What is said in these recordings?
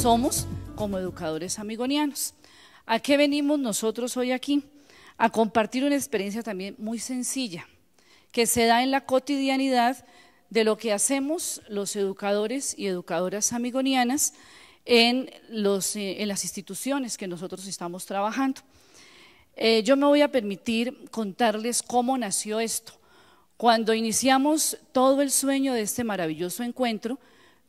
somos como educadores amigonianos. ¿A qué venimos nosotros hoy aquí? A compartir una experiencia también muy sencilla, que se da en la cotidianidad de lo que hacemos los educadores y educadoras amigonianas en, eh, en las instituciones que nosotros estamos trabajando. Eh, yo me voy a permitir contarles cómo nació esto. Cuando iniciamos todo el sueño de este maravilloso encuentro,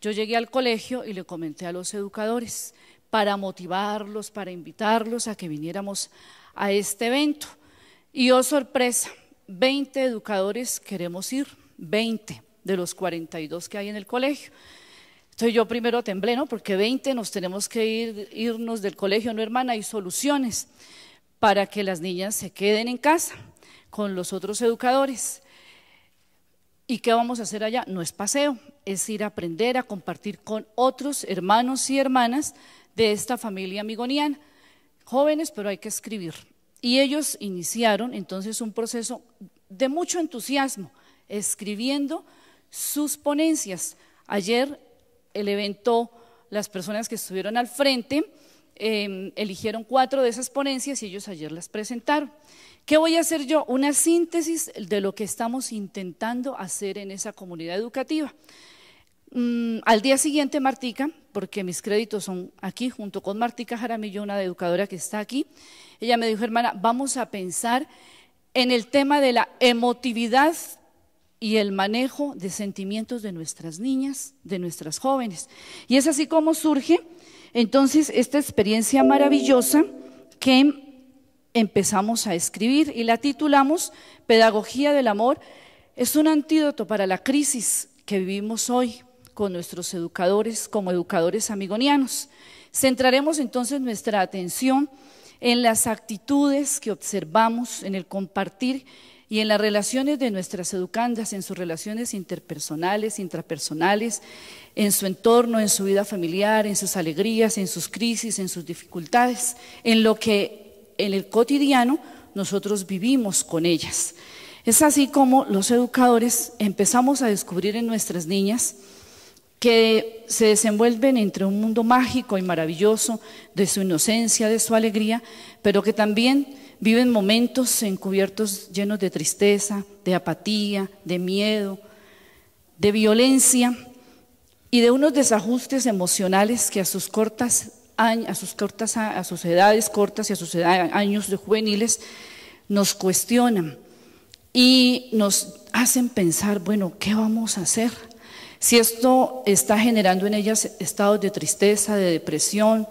yo llegué al colegio y le comenté a los educadores para motivarlos, para invitarlos a que viniéramos a este evento. Y oh sorpresa, 20 educadores queremos ir, 20 de los 42 que hay en el colegio. Entonces yo primero temblé, ¿no? Porque 20 nos tenemos que ir, irnos del colegio, ¿no, hermana? Hay soluciones para que las niñas se queden en casa con los otros educadores. ¿Y qué vamos a hacer allá? No es paseo, es ir a aprender, a compartir con otros hermanos y hermanas de esta familia amigoniana. Jóvenes, pero hay que escribir. Y ellos iniciaron entonces un proceso de mucho entusiasmo, escribiendo sus ponencias. Ayer el evento, las personas que estuvieron al frente, Em, eligieron cuatro de esas ponencias y ellos ayer las presentaron. ¿Qué voy a hacer yo? Una síntesis de lo que estamos intentando hacer en esa comunidad educativa. Mm, al día siguiente, Martica, porque mis créditos son aquí, junto con Martica Jaramillo, una educadora que está aquí, ella me dijo, hermana, vamos a pensar en el tema de la emotividad y el manejo de sentimientos de nuestras niñas, de nuestras jóvenes. Y es así como surge entonces, esta experiencia maravillosa que empezamos a escribir y la titulamos Pedagogía del Amor es un antídoto para la crisis que vivimos hoy con nuestros educadores como educadores amigonianos. Centraremos entonces nuestra atención en las actitudes que observamos, en el compartir y en las relaciones de nuestras educandas, en sus relaciones interpersonales, intrapersonales, en su entorno, en su vida familiar, en sus alegrías, en sus crisis, en sus dificultades, en lo que en el cotidiano nosotros vivimos con ellas. Es así como los educadores empezamos a descubrir en nuestras niñas que se desenvuelven entre un mundo mágico y maravilloso de su inocencia, de su alegría, pero que también viven momentos encubiertos llenos de tristeza, de apatía, de miedo, de violencia y de unos desajustes emocionales que a sus cortas a sus cortas a edades cortas y a sus años juveniles nos cuestionan y nos hacen pensar, bueno, ¿qué vamos a hacer? Si esto está generando en ellas estados de tristeza, de depresión,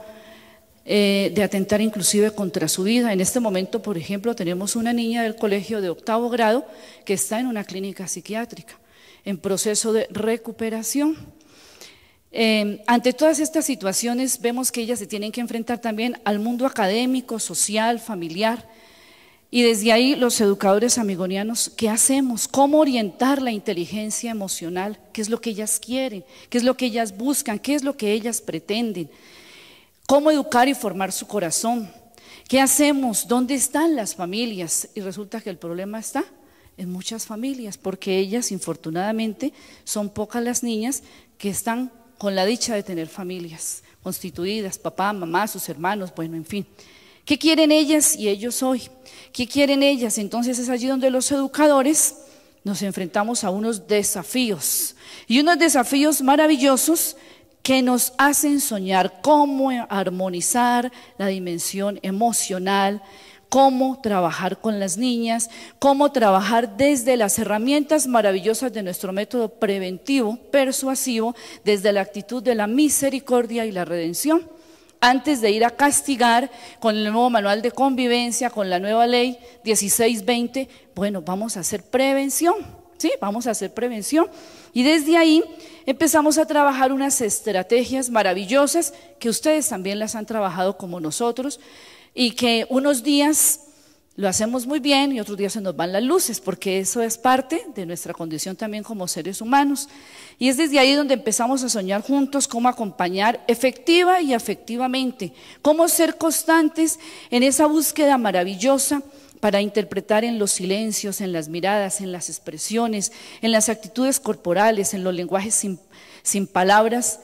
eh, de atentar inclusive contra su vida. En este momento, por ejemplo, tenemos una niña del colegio de octavo grado que está en una clínica psiquiátrica, en proceso de recuperación. Em, ante todas estas situaciones vemos que ellas se tienen que enfrentar también al mundo académico, social, familiar, y desde ahí los educadores amigonianos, ¿qué hacemos? ¿Cómo orientar la inteligencia emocional? ¿Qué es lo que ellas quieren? ¿Qué es lo que ellas buscan? ¿Qué es lo que ellas pretenden? cómo educar y formar su corazón. ¿Qué hacemos? ¿Dónde están las familias? Y resulta que el problema está en muchas familias, porque ellas, infortunadamente, son pocas las niñas que están con la dicha de tener familias constituidas, papá, mamá, sus hermanos, bueno, en fin. ¿Qué quieren ellas y ellos hoy? ¿Qué quieren ellas? Entonces es allí donde los educadores nos enfrentamos a unos desafíos. Y unos desafíos maravillosos que nos hacen soñar cómo armonizar la dimensión emocional, cómo trabajar con las niñas, cómo trabajar desde las herramientas maravillosas de nuestro método preventivo, persuasivo, desde la actitud de la misericordia y la redención. Antes de ir a castigar con el nuevo manual de convivencia, con la nueva ley 1620, bueno, vamos a hacer prevención, ¿sí? Vamos a hacer prevención. Y desde ahí empezamos a trabajar unas estrategias maravillosas que ustedes también las han trabajado como nosotros y que unos días lo hacemos muy bien y otros días se nos van las luces, porque eso es parte de nuestra condición también como seres humanos. Y es desde ahí donde empezamos a soñar juntos cómo acompañar efectiva y afectivamente, cómo ser constantes en esa búsqueda maravillosa para interpretar en los silencios, en las miradas, en las expresiones, en las actitudes corporales, en los lenguajes sin, palabras,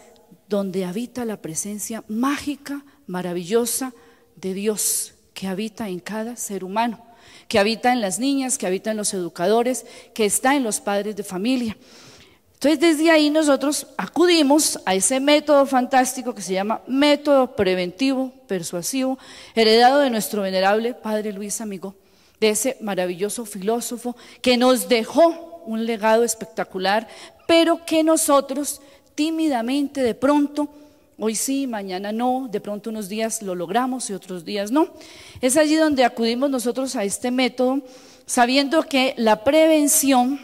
donde habita la presencia mágica, maravillosa de Dios que habita en cada ser humano, que habita en las niñas, que habita en los educadores, que está en los padres de familia. Entonces desde ahí nosotros acudimos a ese método fantástico que se llama método preventivo, persuasivo, heredado de nuestro venerable Padre Luis Amigo de ese maravilloso filósofo que nos dejó un legado espectacular, pero que nosotros tímidamente de pronto, hoy sí, mañana no, de pronto unos días lo logramos y otros días no. Es allí donde acudimos nosotros a este método, sabiendo que la prevención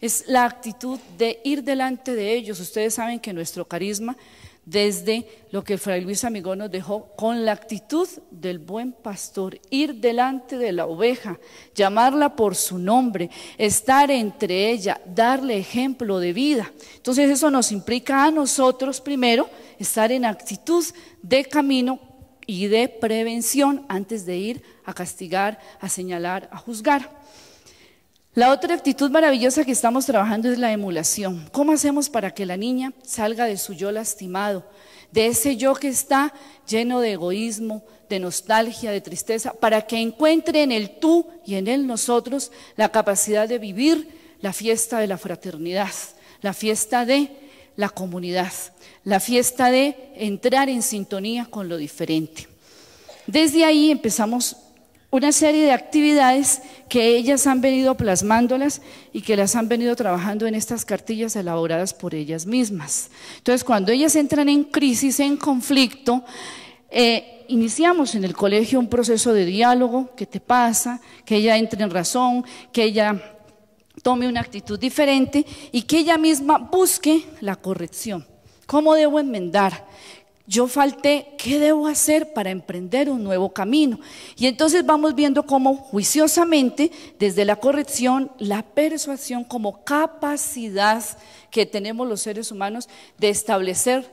es la actitud de ir delante de ellos. Ustedes saben que nuestro carisma desde lo que el fray Luis Amigo nos dejó, con la actitud del buen pastor, ir delante de la oveja, llamarla por su nombre, estar entre ella, darle ejemplo de vida. Entonces eso nos implica a nosotros primero estar en actitud de camino y de prevención antes de ir a castigar, a señalar, a juzgar. La otra actitud maravillosa que estamos trabajando es la emulación. ¿Cómo hacemos para que la niña salga de su yo lastimado, de ese yo que está lleno de egoísmo, de nostalgia, de tristeza, para que encuentre en el tú y en el nosotros la capacidad de vivir la fiesta de la fraternidad, la fiesta de la comunidad, la fiesta de entrar en sintonía con lo diferente? Desde ahí empezamos una serie de actividades que ellas han venido plasmándolas y que las han venido trabajando en estas cartillas elaboradas por ellas mismas. Entonces, cuando ellas entran en crisis, en conflicto, eh, iniciamos en el colegio un proceso de diálogo, que te pasa, que ella entre en razón, que ella tome una actitud diferente y que ella misma busque la corrección. ¿Cómo debo enmendar? yo falté, ¿qué debo hacer para emprender un nuevo camino? Y entonces vamos viendo cómo juiciosamente, desde la corrección, la persuasión como capacidad que tenemos los seres humanos de establecer,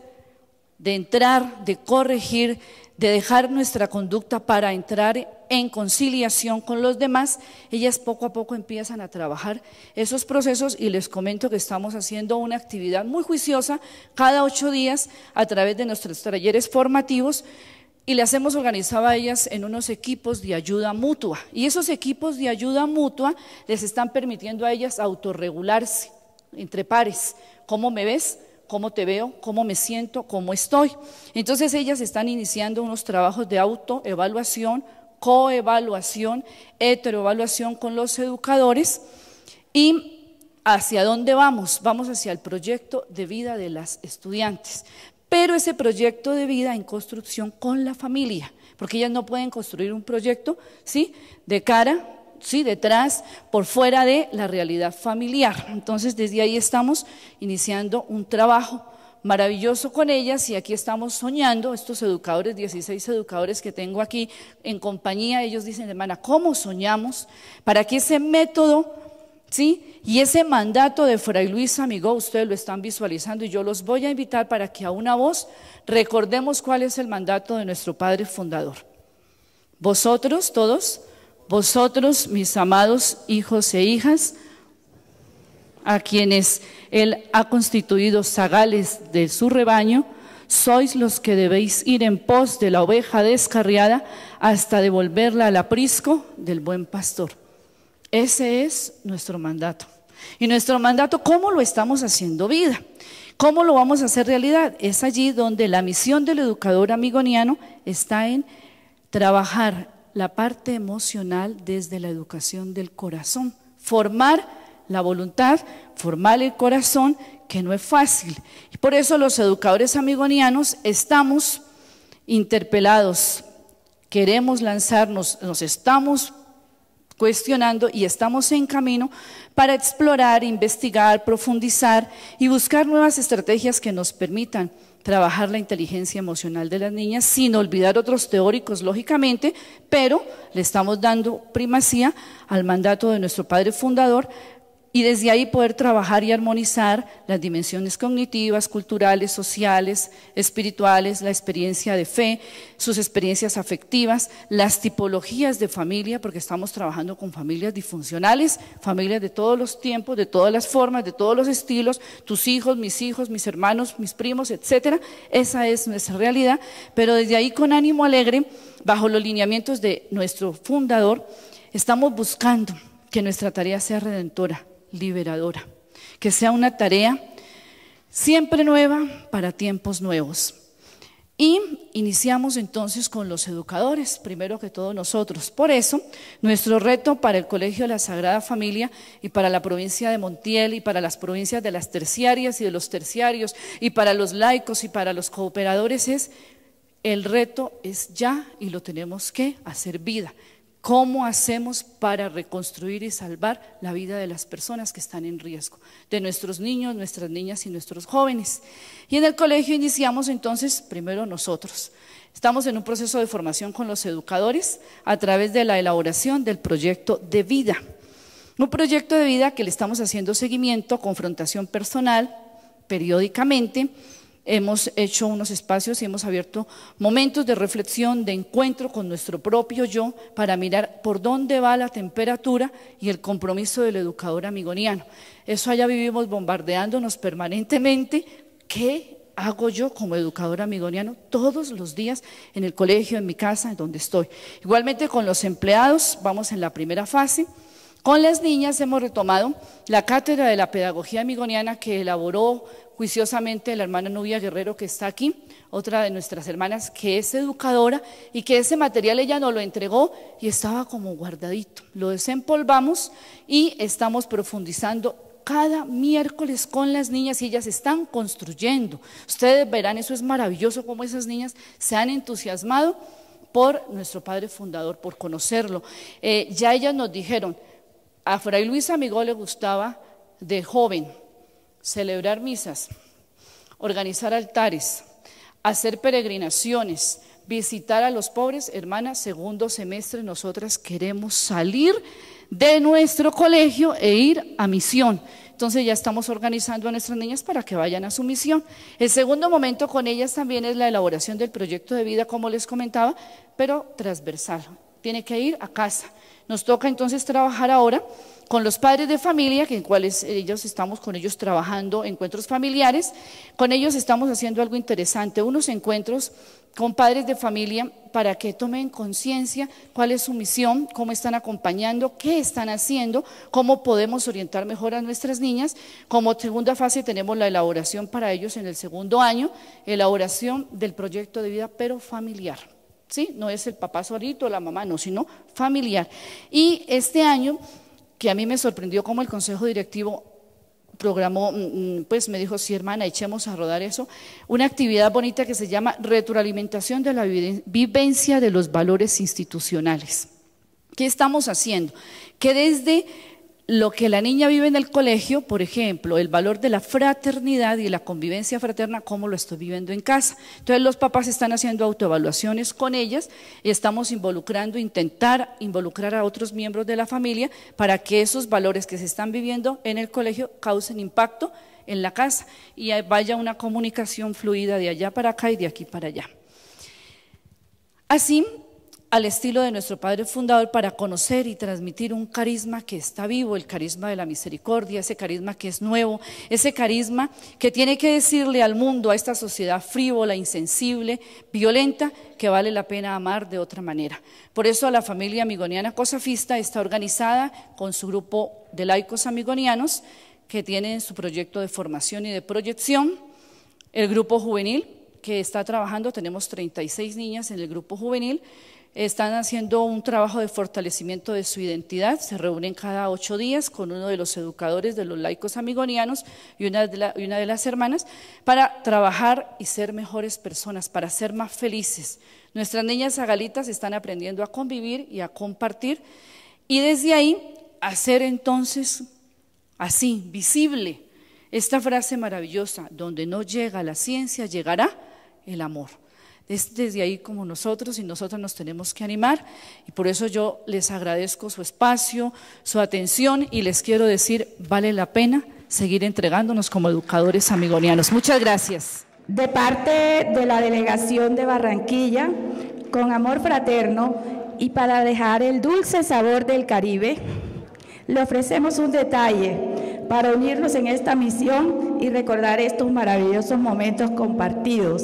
de entrar, de corregir, de dejar nuestra conducta para entrar en conciliación con los demás, ellas poco a poco empiezan a trabajar esos procesos y les comento que estamos haciendo una actividad muy juiciosa cada ocho días a través de nuestros talleres formativos y las hemos organizado a ellas en unos equipos de ayuda mutua. Y esos equipos de ayuda mutua les están permitiendo a ellas autorregularse entre pares. ¿Cómo me ves? cómo te veo, cómo me siento, cómo estoy. Entonces ellas están iniciando unos trabajos de autoevaluación, coevaluación, heteroevaluación con los educadores y hacia dónde vamos? Vamos hacia el proyecto de vida de las estudiantes, pero ese proyecto de vida en construcción con la familia, porque ellas no pueden construir un proyecto, ¿sí? De cara, ¿sí? Detrás, por fuera de la realidad familiar. Entonces, desde ahí estamos iniciando un trabajo maravilloso con ellas y aquí estamos soñando, estos educadores, 16 educadores que tengo aquí en compañía, ellos dicen, hermana, ¿cómo soñamos para que ese método, sí, y ese mandato de Fray Luis Amigo, ustedes lo están visualizando y yo los voy a invitar para que a una voz recordemos cuál es el mandato de nuestro Padre Fundador. Vosotros, todos, vosotros, mis amados hijos e hijas, a quienes Él ha constituido zagales de su rebaño, sois los que debéis ir en pos de la oveja descarriada hasta devolverla al aprisco del buen pastor. Ese es nuestro mandato. Y nuestro mandato, ¿cómo lo estamos haciendo vida? ¿Cómo lo vamos a hacer realidad? Es allí donde la misión del educador amigoniano está en trabajar la parte emocional desde la educación del corazón, formar la voluntad, formal el corazón, que no es fácil. Y por eso los educadores amigonianos estamos interpelados, queremos lanzarnos, nos estamos cuestionando y estamos en camino para explorar, investigar, profundizar y buscar nuevas estrategias que nos permitan trabajar la inteligencia emocional de las niñas sin olvidar otros teóricos, lógicamente, pero le estamos dando primacía al mandato de nuestro padre fundador y desde ahí poder trabajar y armonizar las dimensiones cognitivas, culturales, sociales, espirituales, la experiencia de fe, sus experiencias afectivas, las tipologías de familia, porque estamos trabajando con familias disfuncionales, familias de todos los tiempos, de todas las formas, de todos los estilos, tus hijos, mis hijos, mis hermanos, mis primos, etcétera. Esa es nuestra realidad, pero desde ahí con ánimo alegre, bajo los lineamientos de nuestro fundador, estamos buscando que nuestra tarea sea redentora, liberadora. Que sea una tarea siempre nueva para tiempos nuevos. Y iniciamos entonces con los educadores, primero que todos nosotros. Por eso, nuestro reto para el Colegio de la Sagrada Familia y para la provincia de Montiel y para las provincias de las terciarias y de los terciarios y para los laicos y para los cooperadores es, el reto es ya y lo tenemos que hacer vida. ¿Cómo hacemos para reconstruir y salvar la vida de las personas que están en riesgo? De nuestros niños, nuestras niñas y nuestros jóvenes. Y en el colegio iniciamos entonces primero nosotros. Estamos en un proceso de formación con los educadores a través de la elaboración del proyecto de vida. Un proyecto de vida que le estamos haciendo seguimiento, confrontación personal, periódicamente hemos hecho unos espacios y hemos abierto momentos de reflexión, de encuentro con nuestro propio yo para mirar por dónde va la temperatura y el compromiso del educador amigoniano. Eso allá vivimos bombardeándonos permanentemente. ¿Qué hago yo como educador amigoniano todos los días en el colegio, en mi casa, en donde estoy? Igualmente con los empleados, vamos en la primera fase. Con las niñas hemos retomado la cátedra de la pedagogía amigoniana que elaboró juiciosamente la hermana Nubia Guerrero que está aquí, otra de nuestras hermanas que es educadora y que ese material ella nos lo entregó y estaba como guardadito. Lo desempolvamos y estamos profundizando cada miércoles con las niñas y ellas están construyendo. Ustedes verán, eso es maravilloso como esas niñas se han entusiasmado por nuestro padre fundador, por conocerlo. Eh, ya ellas nos dijeron, a Fray Luis Amigo le gustaba de joven celebrar misas, organizar altares, hacer peregrinaciones, visitar a los pobres. hermanas, segundo semestre nosotras queremos salir de nuestro colegio e ir a misión. Entonces ya estamos organizando a nuestras niñas para que vayan a su misión. El segundo momento con ellas también es la elaboración del proyecto de vida, como les comentaba, pero transversal tiene que ir a casa. Nos toca entonces trabajar ahora con los padres de familia, que en cuales ellos estamos con ellos trabajando encuentros familiares. Con ellos estamos haciendo algo interesante, unos encuentros con padres de familia para que tomen conciencia cuál es su misión, cómo están acompañando, qué están haciendo, cómo podemos orientar mejor a nuestras niñas. Como segunda fase tenemos la elaboración para ellos en el segundo año, elaboración del proyecto de vida pero familiar. ¿sí? No es el papá solito, la mamá, no, sino familiar. Y este año, que a mí me sorprendió cómo el consejo directivo programó, mm, mm, pues me dijo, sí hermana, echemos a rodar eso, una actividad bonita que se llama retroalimentación de la vivencia de los valores institucionales. ¿Qué estamos haciendo? Que desde lo que la niña vive en el colegio, por ejemplo, el valor de la fraternidad y la convivencia fraterna, cómo lo estoy viviendo en casa. Entonces los papás están haciendo autoevaluaciones con ellas y estamos involucrando, intentar involucrar a otros miembros de la familia para que esos valores que se están viviendo en el colegio causen impacto en la casa y vaya una comunicación fluida de allá para acá y de aquí para allá. Así, al estilo de nuestro Padre Fundador para conocer y transmitir un carisma que está vivo, el carisma de la misericordia, ese carisma que es nuevo, ese carisma que tiene que decirle al mundo, a esta sociedad frívola, insensible, violenta, que vale la pena amar de otra manera. Por eso la familia amigoniana Cosafista está organizada con su grupo de laicos amigonianos que tienen su proyecto de formación y de proyección, el grupo juvenil que está trabajando, tenemos 36 niñas en el grupo juvenil, están haciendo un trabajo de fortalecimiento de su identidad, se reúnen cada ocho días con uno de los educadores de los laicos amigonianos y una de, y una de las hermanas para trabajar y ser mejores personas, para ser más felices. Nuestras niñas sagalitas están aprendiendo a convivir y a compartir y desde ahí hacer entonces así, visible, esta frase maravillosa, donde no llega la ciencia, llegará el amor. Es desde ahí como nosotros y nosotros nos tenemos que animar y por eso yo les agradezco su espacio, su atención y les quiero decir, vale la pena seguir entregándonos como educadores amigonianos. Muchas gracias. De parte de la delegación de Barranquilla, con amor fraterno y para dejar el dulce sabor del Caribe, le ofrecemos un detalle para unirnos en esta misión y recordar estos maravillosos momentos compartidos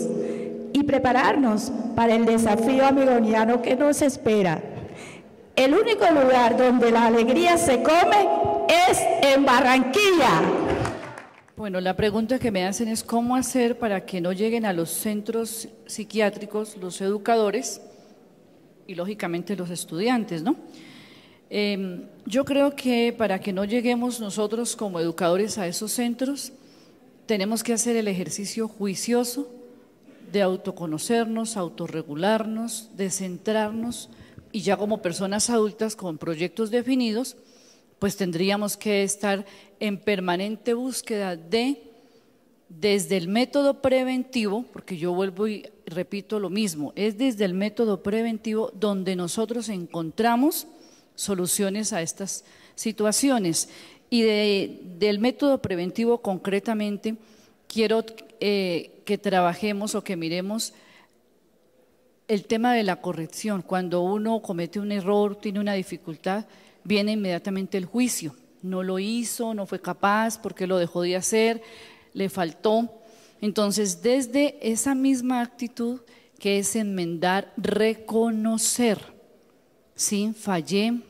prepararnos para el desafío amigoniano que nos espera. El único lugar donde la alegría se come es en Barranquilla. Bueno, la pregunta que me hacen es cómo hacer para que no lleguen a los centros psiquiátricos los educadores y lógicamente los estudiantes, ¿no? Em, yo creo que para que no lleguemos nosotros como educadores a esos centros, tenemos que hacer el ejercicio juicioso de autoconocernos, autorregularnos, de centrarnos y ya como personas adultas con proyectos definidos, pues tendríamos que estar en permanente búsqueda de, desde el método preventivo, porque yo vuelvo y repito lo mismo, es desde el método preventivo donde nosotros encontramos soluciones a estas situaciones. Y del método preventivo concretamente, quiero eh, que trabajemos o que miremos el tema de la corrección. Cuando uno comete un error, tiene una dificultad, viene inmediatamente el juicio. No lo hizo, no fue capaz, porque lo dejó de hacer, le faltó. Entonces, desde esa misma actitud que es enmendar, reconocer, ¿sí? Fallé,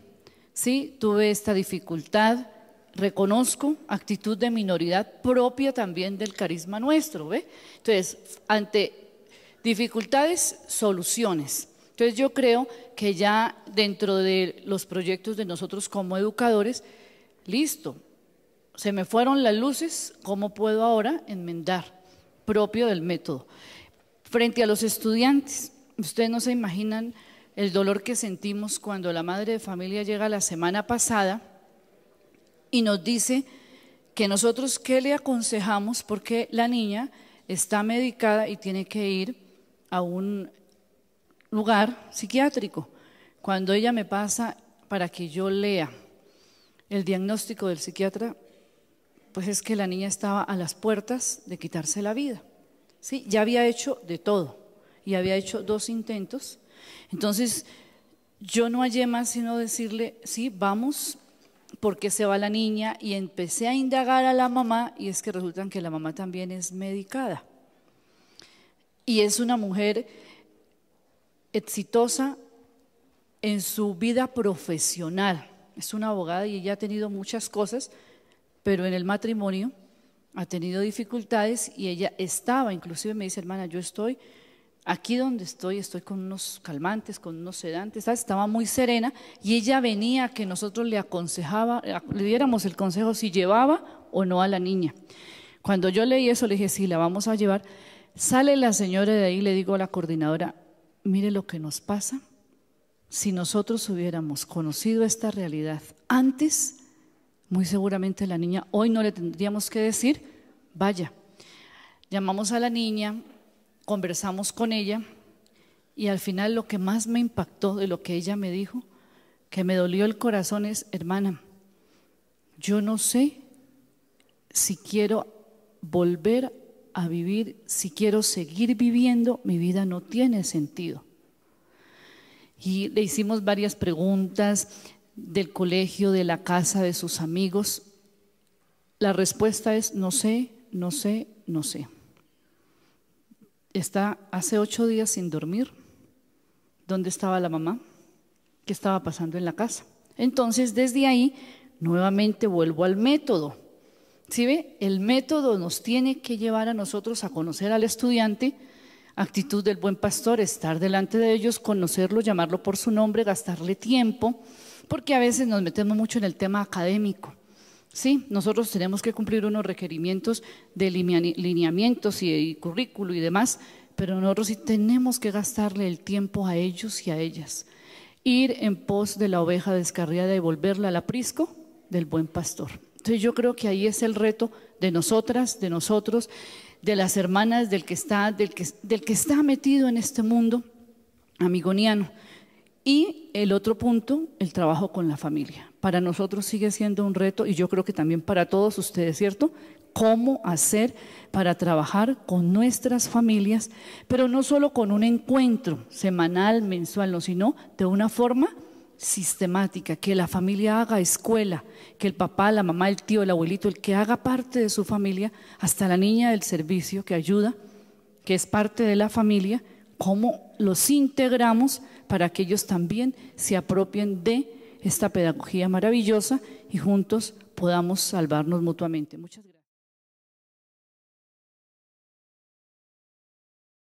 ¿sí? Tuve esta dificultad, reconozco actitud de minoridad propia también del carisma nuestro, ¿ve? Entonces, ante dificultades, soluciones. Entonces yo creo que ya dentro de los proyectos de nosotros como educadores, listo, se me fueron las luces, ¿cómo puedo ahora enmendar? Propio del método. Frente a los estudiantes, ustedes no se imaginan el dolor que sentimos cuando la madre de familia llega la semana pasada y nos dice que nosotros qué le aconsejamos porque la niña está medicada y tiene que ir a un lugar psiquiátrico. Cuando ella me pasa para que yo lea el diagnóstico del psiquiatra, pues es que la niña estaba a las puertas de quitarse la vida. ¿sí? Ya había hecho de todo y había hecho dos intentos. Entonces, yo no hallé más sino decirle, sí, vamos porque se va la niña y empecé a indagar a la mamá y es que resultan que la mamá también es medicada. Y es una mujer exitosa en su vida profesional. Es una abogada y ella ha tenido muchas cosas, pero en el matrimonio ha tenido dificultades y ella estaba, inclusive me dice, hermana, yo estoy Aquí donde estoy, estoy con unos calmantes, con unos sedantes, estaba muy serena y ella venía que nosotros le aconsejaba, le diéramos el consejo si llevaba o no a la niña. Cuando yo leí eso, le dije, sí, la vamos a llevar. Sale la señora de ahí, le digo a la coordinadora, mire lo que nos pasa. Si nosotros hubiéramos conocido esta realidad antes, muy seguramente la niña, hoy no le tendríamos que decir, vaya. Llamamos a la niña, conversamos con ella y al final lo que más me impactó de lo que ella me dijo, que me dolió el corazón es, hermana, yo no sé si quiero volver a vivir, si quiero seguir viviendo, mi vida no tiene sentido. Y le hicimos varias preguntas del colegio, de la casa, de sus amigos. La respuesta es, no sé, no sé, no sé está hace ocho días sin dormir. ¿Dónde estaba la mamá? ¿Qué estaba pasando en la casa? Entonces, desde ahí, nuevamente vuelvo al método. ¿Sí ve? El método nos tiene que llevar a nosotros a conocer al estudiante, actitud del buen pastor, estar delante de ellos, conocerlo, llamarlo por su nombre, gastarle tiempo, porque a veces nos metemos mucho en el tema académico. Sí, nosotros tenemos que cumplir unos requerimientos de lineamientos y, currículo y demás, pero nosotros sí tenemos que gastarle el tiempo a ellos y a ellas. Ir en pos de la oveja descarriada y volverla al aprisco del buen pastor. Entonces yo creo que ahí es el reto de nosotras, de nosotros, de las hermanas, del que está, del que está metido en este mundo amigoniano. Y el otro punto, el trabajo con la familia. Para nosotros sigue siendo un reto y yo creo que también para todos ustedes, ¿cierto? Cómo hacer para trabajar con nuestras familias, pero no solo con un encuentro semanal, mensual, sino de una forma sistemática, que la familia haga escuela, que el papá, la mamá, el tío, el abuelito, el que haga parte de su familia, hasta la niña del servicio que ayuda, que es parte de la familia, cómo los integramos para que ellos también se apropien de esta pedagogía maravillosa y juntos podamos salvarnos mutuamente. Muchas